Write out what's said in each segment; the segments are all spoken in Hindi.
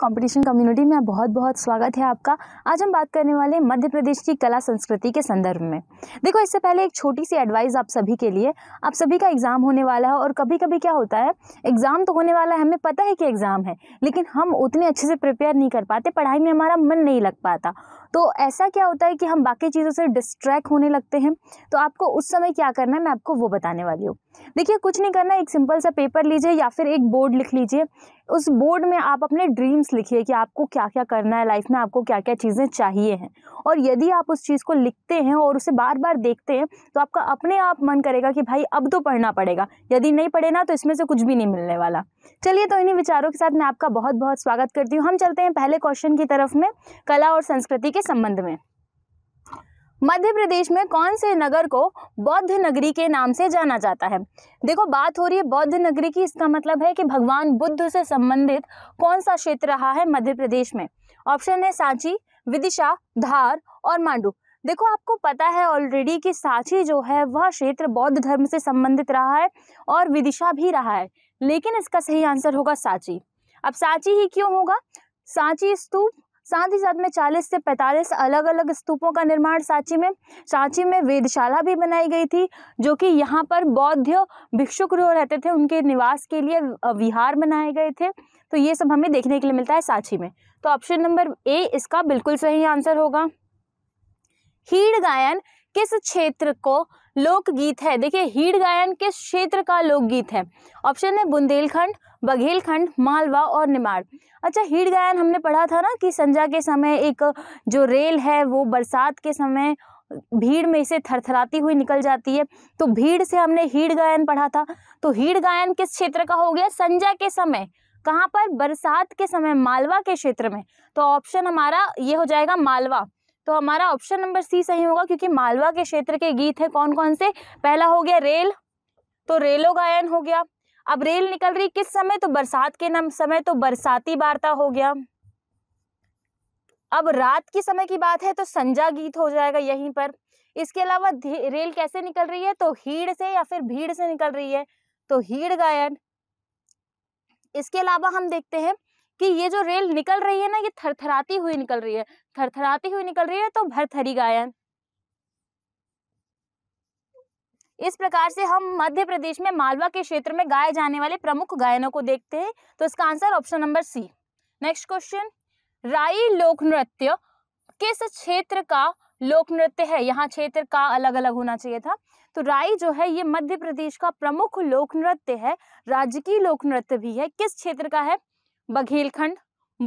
कंपटीशन कम्युनिटी में बहुत बहुत स्वागत है आपका आज हम बात करने वाले मध्य प्रदेश की कला संस्कृति के संदर्भ में देखो इससे पहले एक छोटी सी एडवाइस आप सभी के लिए आप सभी का एग्ज़ाम होने वाला है और कभी कभी क्या होता है एग्ज़ाम तो होने वाला है हमें पता है कि एग्ज़ाम है लेकिन हम उतने अच्छे से प्रिपेयर नहीं कर पाते पढ़ाई में हमारा मन नहीं लग पाता तो ऐसा क्या होता है कि हम बाकी चीज़ों से डिस्ट्रैक्ट होने लगते हैं तो आपको उस समय क्या करना है मैं आपको वो बताने वाली हूँ देखिए कुछ नहीं करना एक सिंपल सा पेपर लीजिए या फिर एक बोर्ड लिख लीजिए उस बोर्ड में आप अपने ड्रीम्स लिखिए कि आपको क्या क्या करना है लाइफ में आपको क्या क्या चीज़ें चाहिए हैं और यदि आप उस चीज़ को लिखते हैं और उसे बार बार देखते हैं तो आपका अपने आप मन करेगा कि भाई अब तो पढ़ना पड़ेगा यदि नहीं पढ़े ना तो इसमें से कुछ भी नहीं मिलने वाला चलिए तो इन्हीं विचारों के साथ मैं आपका बहुत बहुत स्वागत करती हूँ हम चलते हैं पहले क्वेश्चन की तरफ में कला और संस्कृति के संबंध में मध्य प्रदेश में कौन से नगर को बौद्ध नगरी के नाम से जाना जाता है देखो बात हो रही है बौद्ध नगरी की इसका मतलब है कि भगवान बुद्ध से संबंधित कौन सा क्षेत्र रहा है मध्य प्रदेश में ऑप्शन है सांची विदिशा धार और मांडू देखो आपको पता है ऑलरेडी कि सांची जो है वह क्षेत्र बौद्ध धर्म से संबंधित रहा है और विदिशा भी रहा है लेकिन इसका सही आंसर होगा सांची अब सांची ही क्यों होगा सांची स्तूप साथ ही साथ में 40 से 45 अलग अलग स्तूपों का निर्माण सांची में सांची में वेदशाला भी बनाई गई थी जो कि यहाँ पर बौद्ध भिक्षुक गृह रहते थे उनके निवास के लिए विहार बनाए गए थे तो ये सब हमें देखने के लिए मिलता है सांची में तो ऑप्शन नंबर ए इसका बिल्कुल सही आंसर होगा हीड़ गायन किस क्षेत्र को लोकगीत है देखिए हीड़ गायन किस क्षेत्र का लोकगीत है ऑप्शन है बुंदेलखंड बघेलखंड मालवा और निमाड़ अच्छा हीड़ गायन हमने पढ़ा था ना कि संजा के समय एक जो रेल है वो बरसात के समय भीड़ में से थरथराती हुई निकल जाती है तो भीड़ से हमने हीड़ गायन पढ़ा था तो हीड़ गायन किस क्षेत्र का हो गया संजा के समय कहाँ पर बरसात के समय मालवा के क्षेत्र में तो ऑप्शन हमारा ये हो जाएगा मालवा तो हमारा ऑप्शन नंबर सी सही होगा क्योंकि मालवा के क्षेत्र के गीत हैं कौन कौन से पहला हो गया रेल तो रेलो गायन हो गया अब रेल निकल रही किस समय तो बरसात के नाम समय तो बरसाती वार्ता हो गया अब रात के समय की बात है तो संजा गीत हो जाएगा यहीं पर इसके अलावा रेल कैसे निकल रही है तो हीड़ से या फिर भीड़ से निकल रही है तो हीड़ गायन इसके अलावा हम देखते हैं कि ये जो रेल निकल रही है ना ये थरथराती हुई निकल रही है थरथराती हुई निकल रही है तो भरथरी गायन इस प्रकार से हम मध्य प्रदेश में मालवा के क्षेत्र में गाए जाने वाले प्रमुख गायनों को देखते हैं तो इसका answer option number C next question Rai लोक नृत्य किस क्षेत्र का लोक नृत्य है यहाँ क्षेत्र का अलग अलग होना चाहिए था तो राई जो है ये मध्य प्रदेश का प्रमुख लोक नृत्य है राज्य की लोक नृत्य भी है किस क्षेत्र का है बघेलखंड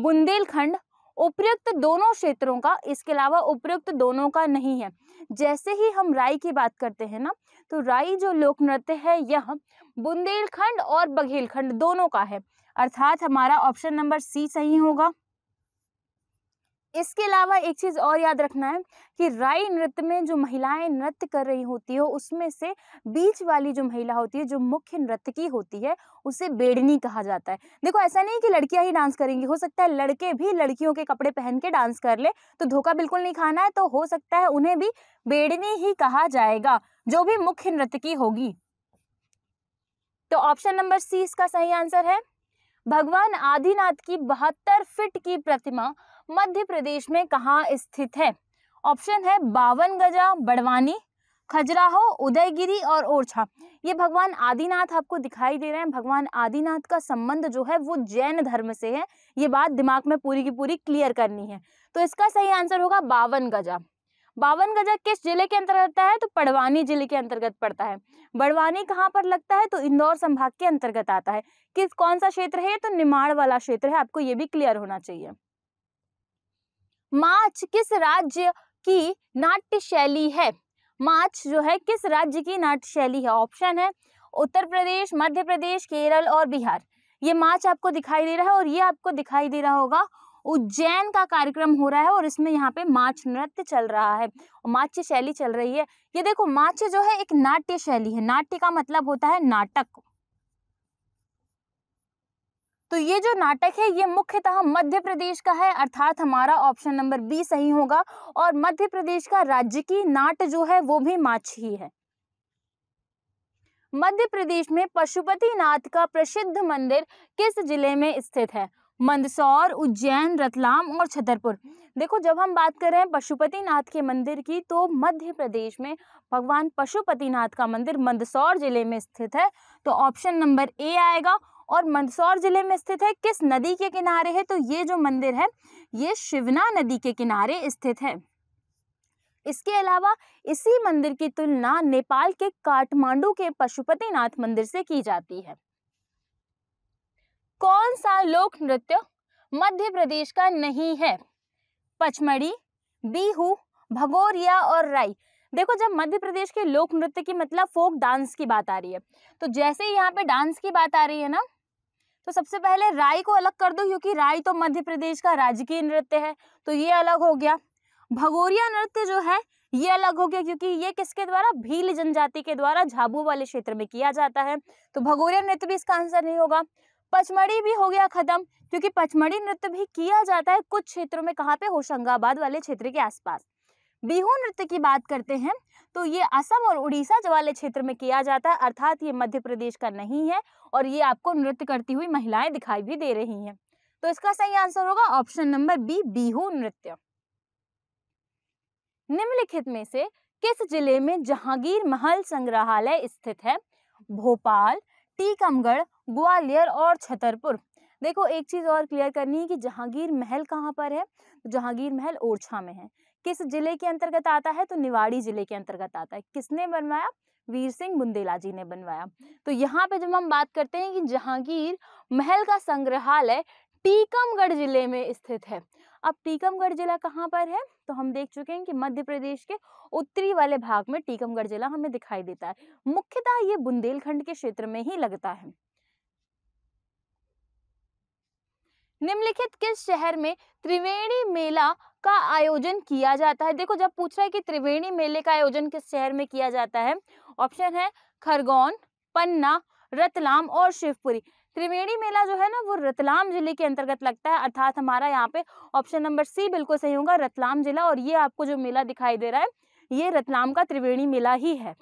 बुंदेलखंड उपयुक्त दोनों क्षेत्रों का इसके अलावा उपयुक्त दोनों का नहीं है जैसे ही हम राई की बात करते हैं ना तो राई जो लोक नृत्य है यह बुंदेलखंड और बघेलखंड दोनों का है अर्थात हमारा ऑप्शन नंबर सी सही होगा इसके अलावा एक चीज़ और याद रखना है कि राई नृत्य में जो महिलाएं नृत्य कर रही होती हो उसमें से बीच वाली जो महिला होती है जो मुख्य की होती है उसे बेड़नी कहा जाता है देखो ऐसा नहीं कि लड़कियां ही डांस करेंगी हो सकता है लड़के भी लड़कियों के कपड़े पहन के डांस कर ले तो धोखा बिल्कुल नहीं खाना है तो हो सकता है उन्हें भी बेड़नी ही कहा जाएगा जो भी मुख्य की होगी तो ऑप्शन नंबर सी इसका सही आंसर है भगवान आदिनाथ की बहत्तर फिट की प्रतिमा मध्य प्रदेश में कहाँ स्थित है ऑप्शन है बावन गजा बड़वानी खजुराहो उदयगिरी और ओरछा ये भगवान आदिनाथ आपको दिखाई दे रहे हैं भगवान आदिनाथ का संबंध जो है वो जैन धर्म से है ये बात दिमाग में पूरी की पूरी क्लियर करनी है तो इसका सही आंसर होगा बावन गजा बावन गजा किस जिले के अंतर्गत आता है तो पड़वानी जिले के अंतर्गत पड़ता है बड़वानी कहाँ पर लगता है तो इंदौर संभाग के अंतर्गत आता है किस कौन सा क्षेत्र है तो निमाड़ वाला क्षेत्र है आपको ये भी क्लियर होना चाहिए माच किस राज्य की नाट्य शैली है माच जो है किस राज्य की नाट्य शैली है ऑप्शन है उत्तर प्रदेश मध्य प्रदेश केरल और बिहार ये माच आपको दिखाई दे रहा है और ये आपको दिखाई दे रहा होगा उज्जैन का कार्यक्रम हो रहा है और इसमें यहाँ पे माच नृत्य चल रहा है माच्य शैली चल रही है ये देखो माच जो है एक नाट्य शैली है नाट्य का मतलब होता है नाटक तो ये जो नाटक है ये मुख्यतः मध्य प्रदेश का है अर्थात हमारा ऑप्शन नंबर बी सही होगा और मध्य प्रदेश का राज्य की नाट जो है वो भी ही है मध्य प्रदेश में पशुपति नाथ का प्रसिद्ध मंदिर किस जिले में स्थित है मंदसौर उज्जैन रतलाम और छतरपुर देखो जब हम बात कर रहे हैं पशुपतिनाथ के मंदिर की तो मध्य प्रदेश में भगवान पशुपतिनाथ का मंदिर मंदसौर जिले में स्थित है तो ऑप्शन नंबर ए आएगा और मंदसौर ज़िले में स्थित है किस नदी के किनारे है तो ये जो मंदिर है ये शिवना नदी के किनारे स्थित है इसके अलावा इसी मंदिर की तुलना नेपाल के काठमांडू के पशुपतिनाथ मंदिर से की जाती है कौन सा लोक नृत्य मध्य प्रदेश का नहीं है पचमढ़ी बीहू भगोरिया और राई देखो जब मध्य प्रदेश के लोक नृत्य की मतलब फोक डांस की बात आ रही है तो जैसे यहाँ पे डांस की बात आ रही है ना तो सबसे पहले राई को अलग कर दो क्योंकि राई तो मध्य प्रदेश का राजकीय नृत्य है तो ये अलग हो गया भगोरिया नृत्य जो है ये अलग हो गया क्योंकि ये किसके द्वारा भील जनजाति के द्वारा झाबू वाले क्षेत्र में किया जाता है तो भगोरिया नृत्य भी इसका आंसर नहीं होगा पचमढ़ी भी हो गया खत्म क्योंकि पचमढ़ी नृत्य भी किया जाता है कुछ क्षेत्रों में कहाँ पे होशंगाबाद वाले क्षेत्र के आसपास बिहू नृत्य की बात करते हैं तो ये असम और उड़ीसा वाले क्षेत्र में किया जाता है अर्थात ये मध्य प्रदेश का नहीं है और ये आपको नृत्य करती हुई महिलाएं दिखाई भी दे रही हैं तो इसका सही आंसर होगा ऑप्शन नंबर बी बिहू नृत्य निम्नलिखित में से किस जिले में जहांगीर महल संग्रहालय स्थित है भोपाल टीकमगढ़ ग्वालियर और छतरपुर देखो एक चीज़ और क्लियर करनी है कि जहांगीर महल कहाँ पर है जहांगीर महल ओरछा में है किस जिले के अंतर्गत आता है तो निवाड़ी जिले के अंतर्गत आता है किसने बनवाया वीर सिंह बुंदेला जी ने बनवाया तो यहाँ पे जब हम बात करते हैं कि जहांगीर महल का संग्रहालय टीकमगढ़ जिले में स्थित है अब टीकमगढ़ जिला कहाँ पर है तो हम देख चुके हैं कि मध्य प्रदेश के उत्तरी वाले भाग में टीकमगढ़ जिला हमें दिखाई देता है मुख्यतः ये बुंदेलखंड के क्षेत्र में ही लगता है निम्नलिखित किस शहर में त्रिवेणी मेला का आयोजन किया जाता है देखो जब पूछ रहा है कि त्रिवेणी मेले का आयोजन किस शहर में किया जाता है ऑप्शन है खरगोन पन्ना रतलाम और शिवपुरी त्रिवेणी मेला जो है ना वो रतलाम जिले के अंतर्गत लगता है अर्थात हमारा यहाँ पे ऑप्शन नंबर सी बिल्कुल सही होगा रतलाम जिला और ये आपको जो मेला दिखाई दे रहा है ये रतलाम का त्रिवेणी मेला ही है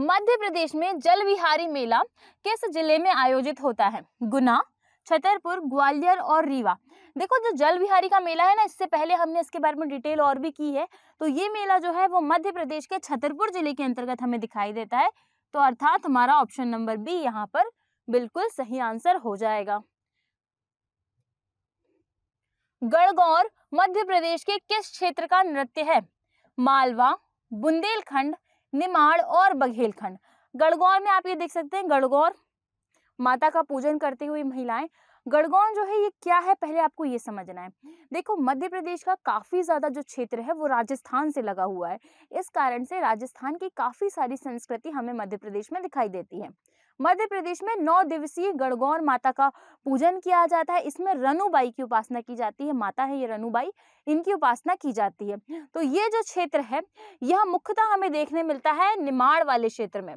मध्य प्रदेश में जल विहारी मेला किस जिले में आयोजित होता है गुना छतरपुर ग्वालियर और रीवा देखो जो जल विहारी का मेला है ना इससे पहले हमने इसके बारे में डिटेल और भी की है तो ये मेला जो है वो मध्य प्रदेश के छतरपुर जिले के अंतर्गत हमें दिखाई देता है तो अर्थात हमारा ऑप्शन नंबर बी यहाँ पर बिल्कुल सही आंसर हो जाएगा गढ़गौर मध्य प्रदेश के किस क्षेत्र का नृत्य है मालवा बुंदेलखंड निमाड़ और बघेलखंड गड़गौर में आप ये देख सकते हैं गड़गौर माता का पूजन करती हुई महिलाएं गड़गौर जो है ये क्या है पहले आपको ये समझना है देखो मध्य प्रदेश का काफ़ी ज़्यादा जो क्षेत्र है वो राजस्थान से लगा हुआ है इस कारण से राजस्थान की काफ़ी सारी संस्कृति हमें मध्य प्रदेश में दिखाई देती है मध्य प्रदेश में नौ दिवसीय गणगौर माता का पूजन किया जाता है इसमें रनुबाई की उपासना की जाती है माता है ये रनुबाई इनकी उपासना की जाती है तो ये जो क्षेत्र है यह मुख्यतः हमें देखने मिलता है निमाड़ वाले क्षेत्र में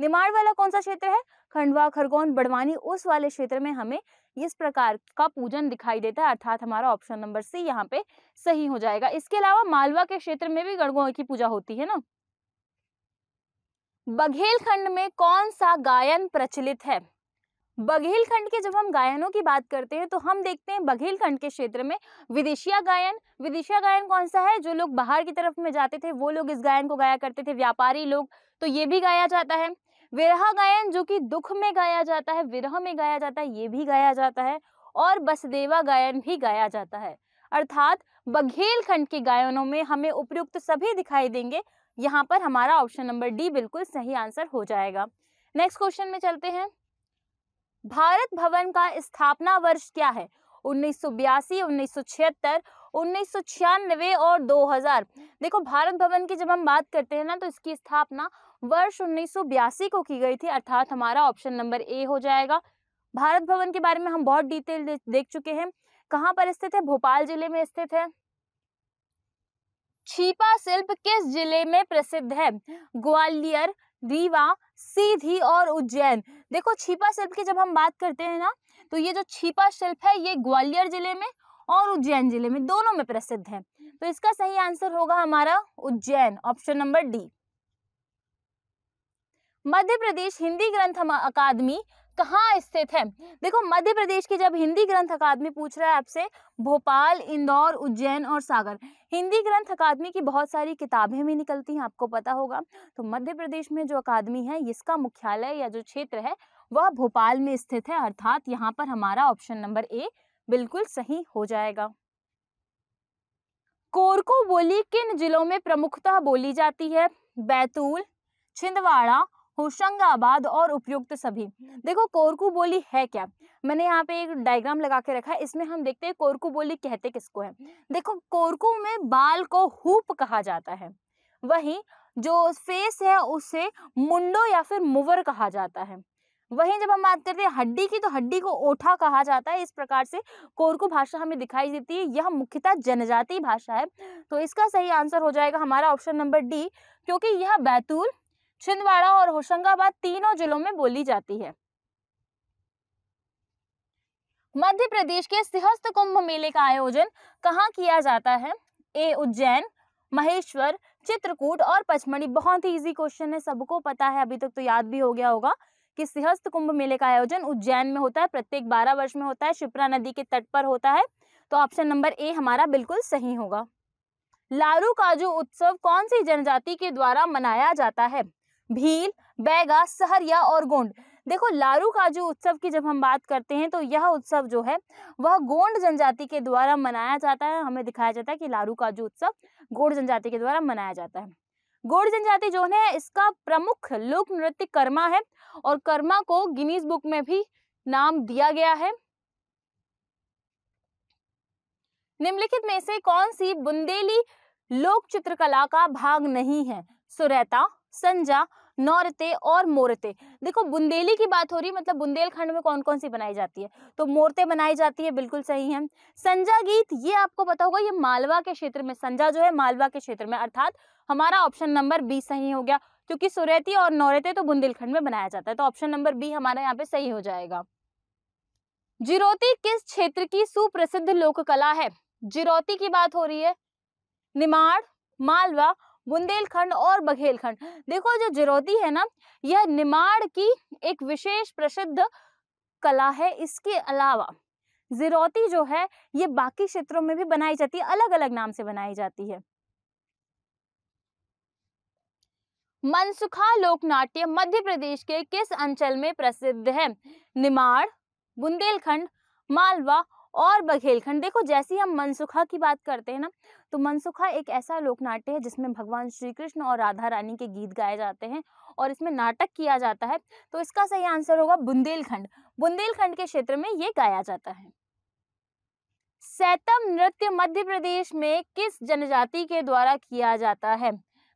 निमाड़ वाला कौन सा क्षेत्र है खंडवा खरगोन बड़वानी उस वाले क्षेत्र में हमें इस प्रकार का पूजन दिखाई देता है अर्थात हमारा ऑप्शन नंबर सी यहाँ पे सही हो जाएगा इसके अलावा मालवा के क्षेत्र में भी गणगौर की पूजा होती है ना बघेलखंड में कौन सा गायन प्रचलित है बघेलखंड के जब हम गायनों की बात करते हैं तो हम देखते हैं बघेलखंड के क्षेत्र में विदेशिया गायन विदेशिया गायन कौन सा है जो लोग बाहर की तरफ में जाते थे वो लोग इस गायन को गाया करते थे व्यापारी लोग तो ये भी गाया जाता है विरह गायन जो कि दुख में गाया जाता है विरह में गाया जाता है ये भी गाया जाता है और बसदेवा गायन भी गाया जाता है अर्थात बघेलखंड के गायनों में हमें उपयुक्त सभी दिखाई देंगे यहाँ पर हमारा ऑप्शन नंबर डी बिल्कुल सही आंसर हो जाएगा नेक्स्ट क्वेश्चन में चलते हैं भारत भवन का स्थापना वर्ष क्या है उन्नीस सौ बयासी उन्नीस सौ छिहत्तर उन्नीस सौ छियानवे और 2000 देखो भारत भवन की जब हम बात करते हैं ना तो इसकी स्थापना वर्ष उन्नीस सौ बयासी को की गई थी अर्थात हमारा ऑप्शन नंबर ए हो जाएगा भारत भवन के बारे में हम बहुत डिटेल देख चुके हैं कहाँ पर स्थित है भोपाल जिले में स्थित है छीपा शिल्प किस जिले में प्रसिद्ध है ग्वालियर रीवा सीधी और उज्जैन देखो छिपा शिल्प की जब हम बात करते हैं ना तो ये जो छिपा शिल्प है ये ग्वालियर जिले में और उज्जैन जिले में दोनों में प्रसिद्ध है तो इसका सही आंसर होगा हमारा Ujjain option number D Madhya Pradesh Hindi Granth Akademi कहाँ स्थित है देखो मध्य प्रदेश की जब हिंदी ग्रंथ अकादमी पूछ रहा है आपसे भोपाल इंदौर उज्जैन और सागर हिंदी ग्रंथ अकादमी की बहुत सारी किताबें भी निकलती हैं आपको पता होगा तो मध्य प्रदेश में जो अकादमी है इसका मुख्यालय या जो क्षेत्र है वह भोपाल में स्थित है अर्थात यहाँ पर हमारा ऑप्शन नंबर ए बिल्कुल सही हो जाएगा कोरको बोली किन जिलों में प्रमुखता बोली जाती है बैतूल छिंदवाड़ा होशंगाबाद और उपयुक्त सभी देखो कोरकू बोली है क्या मैंने यहाँ पे एक डायग्राम लगा के रखा है इसमें हम देखते हैं कोरकू बोली कहते किसको है देखो कोरकू में बाल को हुप कहा जाता है वहीं जो फेस है उसे मुंडो या फिर मुवर कहा जाता है वहीं जब हम बात करते हैं हड्डी की तो हड्डी को ओठा कहा जाता है इस प्रकार से कोरकू भाषा हमें दिखाई देती है यह मुख्यतः जनजातीय भाषा है तो इसका सही आंसर हो जाएगा हमारा ऑप्शन नंबर डी क्योंकि यह बैतूल छिंदवाड़ा और होशंगाबाद तीनों जिलों में बोली जाती है मध्य प्रदेश के सिहस्त कुंभ मेले का आयोजन कहाँ किया जाता है ए उज्जैन महेश्वर चित्रकूट और पचमढ़ी बहुत ही इजी क्वेश्चन है सबको पता है अभी तक तो याद भी हो गया होगा कि सिहस्त कुंभ मेले का आयोजन उज्जैन में होता है प्रत्येक बारह वर्ष में होता है शिप्रा नदी के तट पर होता है तो ऑप्शन नंबर ए हमारा बिल्कुल सही होगा लारू काजू उत्सव कौन सी जनजाति के द्वारा मनाया जाता है भील बैगा सहरिया और गोंड देखो लारू काजू उत्सव की जब हम बात करते हैं तो यह उत्सव जो है वह गोंड जनजाति के द्वारा मनाया जाता है हमें दिखाया जाता है कि लारू काजू उत्सव गोंड जनजाति के द्वारा मनाया जाता है गोंड जनजाति जो है इसका प्रमुख लोक नृत्य कर्मा है और कर्मा को गिनीज बुक में भी नाम दिया गया है निम्नलिखित में से कौन सी बुंदेली लोक चित्रकला का भाग नहीं है सुरैता संजा नौरते और मोरते देखो बुंदेली की बात हो रही है मतलब बुंदेलखंड में कौन कौन सी बनाई जाती है तो मोरते बनाई जाती है बिल्कुल सही है संजा गीत ये आपको पता होगा ये मालवा के क्षेत्र में संजा जो है मालवा के क्षेत्र में अर्थात हमारा ऑप्शन नंबर बी सही हो गया क्योंकि सुरैती और नौरते तो बुंदेलखंड में बनाया जाता है तो ऑप्शन नंबर बी हमारा यहाँ पे सही हो जाएगा जिरोती किस क्षेत्र की सुप्रसिद्ध लोक कला है जिरोती की बात हो रही है निमाड़ मालवा बुंदेलखंड और बघेलखंड देखो जो जिरौती है ना यह निमाड़ की एक विशेष प्रसिद्ध कला है इसके अलावा जिरौती जो है ये बाकी क्षेत्रों में भी बनाई जाती है अलग अलग नाम से बनाई जाती है मनसुखा लोकनाट्य मध्य प्रदेश के किस अंचल में प्रसिद्ध है निमाड़ बुंदेलखंड मालवा और बघेलखंड देखो जैसे ही हम मनसुखा की बात करते हैं ना तो मनसुखा एक ऐसा लोकनाट्य है जिसमें भगवान श्री कृष्ण और राधा रानी के गीत गाए जाते हैं और इसमें नाटक किया जाता है तो इसका सही आंसर होगा बुंदेलखंड बुंदेलखंड के क्षेत्र में ये गाया जाता है सैतम नृत्य मध्य प्रदेश में किस जनजाति के द्वारा किया जाता है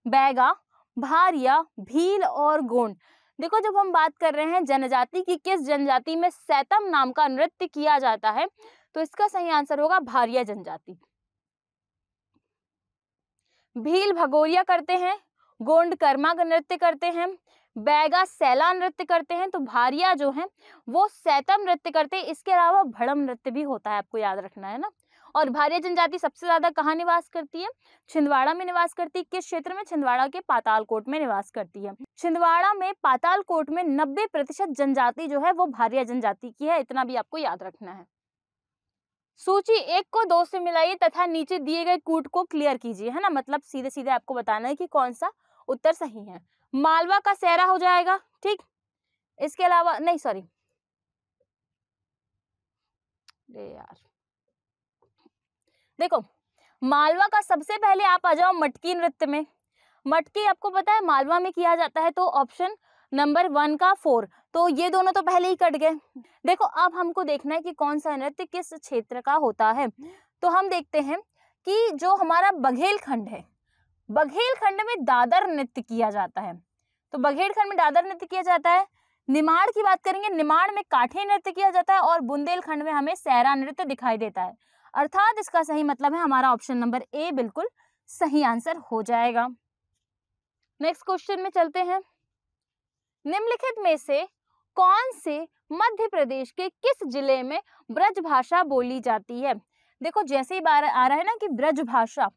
बैगा भारिया भील और गोंड देखो जब हम बात कर रहे हैं जनजाति की किस जनजाति में सैतम नाम का नृत्य किया जाता है तो इसका सही आंसर होगा भारिया जनजाति भील भगोरिया करते हैं गोंड कर्मा का नृत्य करते हैं बैगा सैला नृत्य करते हैं तो भारिया जो है वो सैतम नृत्य करते हैं इसके अलावा भड़म नृत्य भी होता है आपको याद रखना है ना और भारिया जनजाति सबसे ज़्यादा कहाँ निवास करती है छिंदवाड़ा में निवास करती है किस क्षेत्र में छिंदवाड़ा के पातालकोट में निवास करती है छिंदवाड़ा में पातालकोट में नब्बे प्रतिशत जनजाति जो है वो भारिया जनजाति की है इतना भी आपको याद रखना है सूची एक को दो से मिलाइए तथा नीचे दिए गए कूट को क्लियर कीजिए है ना मतलब सीधे सीधे आपको बताना है कि कौन सा उत्तर सही है मालवा का सहरा हो जाएगा ठीक इसके अलावा नहीं सॉरी यार देखो मालवा का सबसे पहले आप आ जाओ मटकी नृत्य में मटकी आपको पता है मालवा में किया जाता है तो ऑप्शन नंबर वन का फोर तो ये दोनों तो पहले ही कट गए देखो अब हमको देखना है कि कौन सा नृत्य किस क्षेत्र का होता है तो हम देखते हैं कि जो हमारा बघेल खंड है बघेल खंड में दादर नृत्य किया जाता है तो बघेल खंड में दादर नृत्य किया जाता है निमाड़ की बात करेंगे निमाड़ में काठे नृत्य किया जाता है और बुंदेलखंड में हमें सहरा नृत्य दिखाई देता है अर्थात इसका सही मतलब है हमारा ऑप्शन नंबर ए बिल्कुल सही आंसर हो जाएगा नेक्स्ट क्वेश्चन में चलते हैं निम्नलिखित में से कौन से मध्य प्रदेश के किस जिले में ब्रज भाषा बोली जाती है देखो जैसे ही आ रहा है ना कि ब्रज भाषा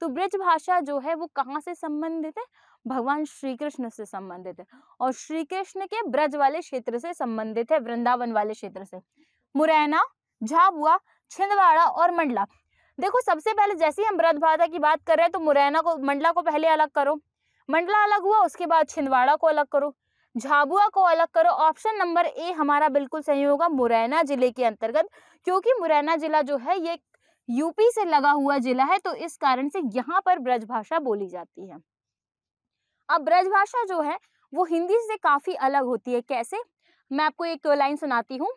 तो ब्रज भाषा जो है वो कहाँ से संबंधित है भगवान श्री कृष्ण से संबंधित है और श्री कृष्ण के ब्रज वाले क्षेत्र से संबंधित है वृंदावन वाले क्षेत्र से मुरैना झाबुआ छिंदवाड़ा और मंडला देखो सबसे पहले जैसे ही हम ब्रज भाषा की बात कर रहे हैं तो मुरैना को मंडला को पहले अलग करो मंडला अलग हुआ उसके बाद छिंदवाड़ा को अलग करो झाबुआ को अलग करो ऑप्शन नंबर ए हमारा बिल्कुल सही होगा मुरैना जिले के अंतर्गत क्योंकि मुरैना जिला जो है ये यूपी से लगा हुआ जिला है तो इस कारण से यहाँ पर ब्रजभाषा बोली जाती है अब ब्रजभाषा जो है वो हिंदी से काफी अलग होती है कैसे मैं आपको एक लाइन सुनाती हूँ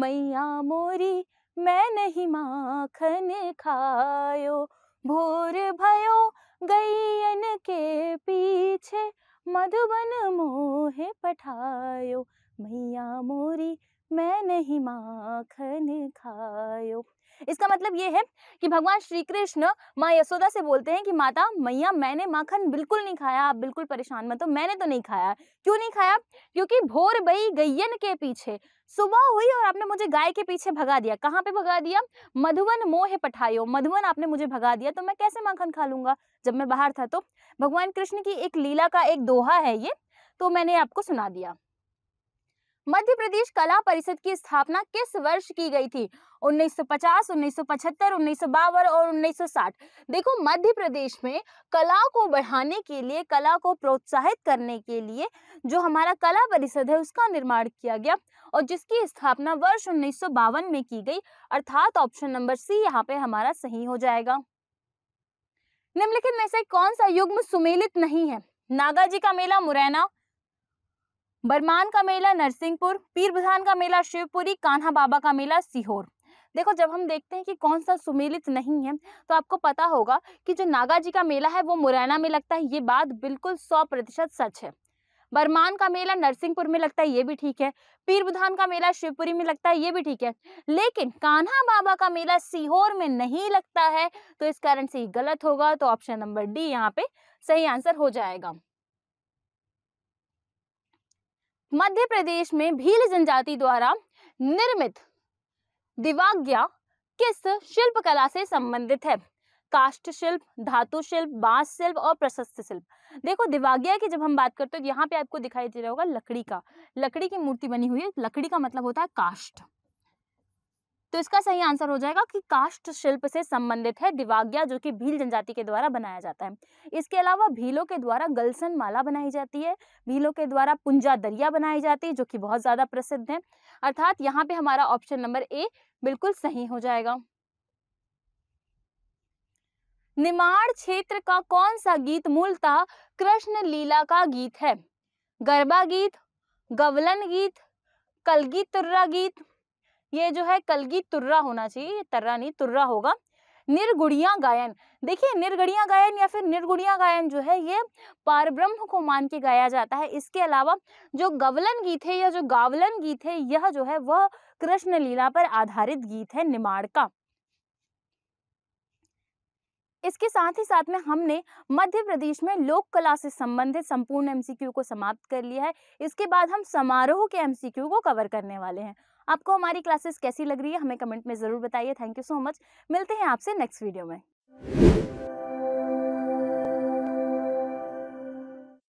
मैया मोरी मैं नहीं माखन खायो भोर भयो गई के पीछे मधुबन मोहे पठायो मैया मोरी मैं नहीं माखन खायो इसका मतलब ये है कि भगवान श्री कृष्ण माँ यशोदा से बोलते हैं कि माता मैया मैंने माखन बिल्कुल नहीं खाया आप बिल्कुल परेशान मत हो मैंने तो नहीं खाया क्यों नहीं खाया क्योंकि भोर बई गैयन के पीछे सुबह हुई और आपने मुझे गाय के पीछे भगा दिया कहाँ पे भगा दिया मधुवन मोह पठायो मधुवन आपने मुझे भगा दिया तो मैं कैसे माखन खा लूंगा जब मैं बाहर था तो भगवान कृष्ण की एक लीला का एक दोहा है ये तो मैंने आपको सुना दिया मध्य प्रदेश कला परिषद की स्थापना किस वर्ष की गई थी 1950, 1975, 1952 और 1960। देखो मध्य प्रदेश में कला को बढ़ाने के लिए कला को प्रोत्साहित करने के लिए जो हमारा कला परिषद है उसका निर्माण किया गया और जिसकी स्थापना वर्ष उन्नीस में की गई अर्थात ऑप्शन नंबर सी यहाँ पे हमारा सही हो जाएगा निम्नलिखित में से कौन सा युग्म सुमेलित नहीं है नागा जी का मेला मुरैना बरमान का मेला नरसिंहपुर पीर बुधान का मेला शिवपुरी कान्हा बाबा का मेला सीहोर देखो जब हम देखते हैं कि कौन सा सुमेलित नहीं है तो आपको पता होगा कि जो नागा जी का मेला है वो मुरैना में लगता है ये बात बिल्कुल सौ प्रतिशत सच है बरमान का मेला नरसिंहपुर में लगता है ये भी ठीक है पीर बुधान का मेला शिवपुरी में लगता है ये भी ठीक है लेकिन कान्हा बाबा का मेला सीहोर में नहीं लगता है तो इस कारण से ये गलत होगा तो ऑप्शन नंबर डी यहाँ पे सही आंसर हो जाएगा मध्य प्रदेश में भील जनजाति द्वारा निर्मित दिवाग्या किस शिल्प कला से संबंधित है काष्ठ शिल्प धातु शिल्प बांस शिल्प और प्रशस्त शिल्प देखो दिवागिया की जब हम बात करते हो तो यहाँ पे आपको दिखाई दे रहा होगा लकड़ी का लकड़ी की मूर्ति बनी हुई है लकड़ी का मतलब होता है काष्ठ तो इसका सही आंसर हो जाएगा कि काष्ठ शिल्प से संबंधित है दिवाग्या जो कि भील जनजाति के द्वारा बनाया जाता है इसके अलावा भीलों के द्वारा गलसन माला बनाई जाती है भीलों के द्वारा पुंजा दरिया बनाई जाती है जो कि बहुत ज़्यादा प्रसिद्ध है अर्थात यहाँ पे हमारा ऑप्शन नंबर ए बिल्कुल सही हो जाएगा निमाड़ क्षेत्र का कौन सा गीत मूलतः कृष्ण लीला का गीत है गरबा गीत गवलन गीत कलगी तुर्रा गीत ये जो है कलगी तुर्रा होना चाहिए तर्रा नहीं तुर्रा होगा निर्गुड़िया गायन देखिए निर्गुड़िया गायन या फिर निर्गुड़िया गायन जो है ये पार ब्रह्म को मान के गाया जाता है इसके अलावा जो गवलन गीत है या जो गावलन गीत है यह जो है वह कृष्ण लीला पर आधारित गीत है निमाड़ का इसके साथ ही साथ में हमने मध्य प्रदेश में लोक कला से संबंधित संपूर्ण एमसीक्यू को समाप्त कर लिया है इसके बाद हम समारोह के एमसीक्यू को कवर करने वाले हैं आपको हमारी क्लासेस कैसी लग रही है हमें कमेंट में ज़रूर बताइए थैंक यू सो मच मिलते हैं आपसे नेक्स्ट वीडियो में